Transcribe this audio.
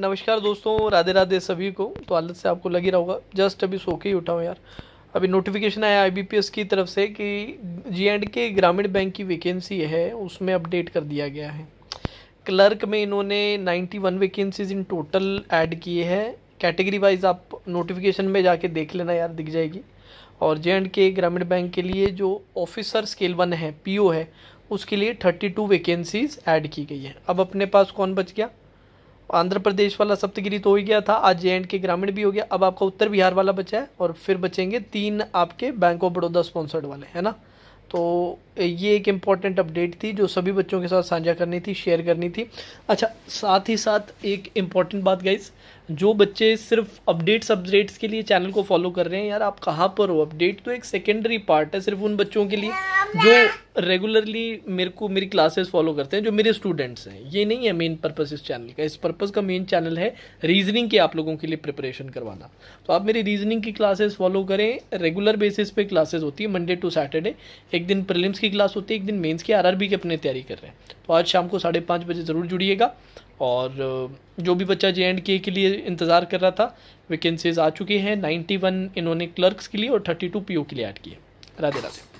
नमस्कार दोस्तों राधे राधे सभी को तो हालत से आपको लग ही रहा होगा जस्ट अभी सो के ही उठाऊँ यार अभी नोटिफिकेशन आया आईबीपीएस की तरफ से कि जी एंड के ग्रामीण बैंक की वैकेंसी है उसमें अपडेट कर दिया गया है क्लर्क में इन्होंने 91 वैकेंसीज इन टोटल ऐड किए हैं कैटेगरी वाइज आप नोटिफिकेशन में जाके देख लेना यार दिख जाएगी और जे एंड के ग्रामीण बैंक के लिए जो ऑफिसर स्केल वन है पी है उसके लिए 32 वैकेंसीज ऐड की गई है अब अपने पास कौन बच गया आंध्र प्रदेश वाला सप्तगिरी तो हो ही गया था आज जे एंड के ग्रामीण भी हो गया अब आपका उत्तर बिहार वाला बचा है और फिर बचेंगे तीन आपके बैंक ऑफ बड़ौदा स्पॉन्सर्ड वाले है ना तो ये एक इम्पॉर्टेंट अपडेट थी जो सभी बच्चों के साथ साझा करनी थी शेयर करनी थी अच्छा साथ ही साथ एक इम्पॉर्टेंट बात गाइज जो बच्चे सिर्फ अपडेट्स अपडेट्स के लिए चैनल को फॉलो कर रहे हैं यार आप कहाँ पर हो अपडेट तो एक सेकेंडरी पार्ट है सिर्फ उन बच्चों के लिए जो रेगुलरली मेरे को मेरी क्लासेस फॉलो करते हैं जो मेरे स्टूडेंट्स हैं ये नहीं है मेन पर्पस इस चैनल का इस पर्पस का मेन चैनल है रीजनिंग की आप लोगों के लिए प्रिपरेशन करवाना तो आप मेरी रीजनिंग की क्लासेस फॉलो करें रेगुलर बेसिस पे क्लासेस होती है मंडे टू सैटरडे एक दिन प्रिलिम्स की क्लास होती है एक दिन मेन्स की आर की अपने तैयारी कर रहे हैं तो आज शाम को साढ़े पाँच बजे ज़रूर जुड़िएगा और जो भी बच्चा जे एंड के के लिए इंतज़ार कर रहा था वैकेंसीज आ चुकी हैं 91 इन्होंने क्लर्क्स के लिए और 32 पीओ के लिए ऐड किए राधे राधे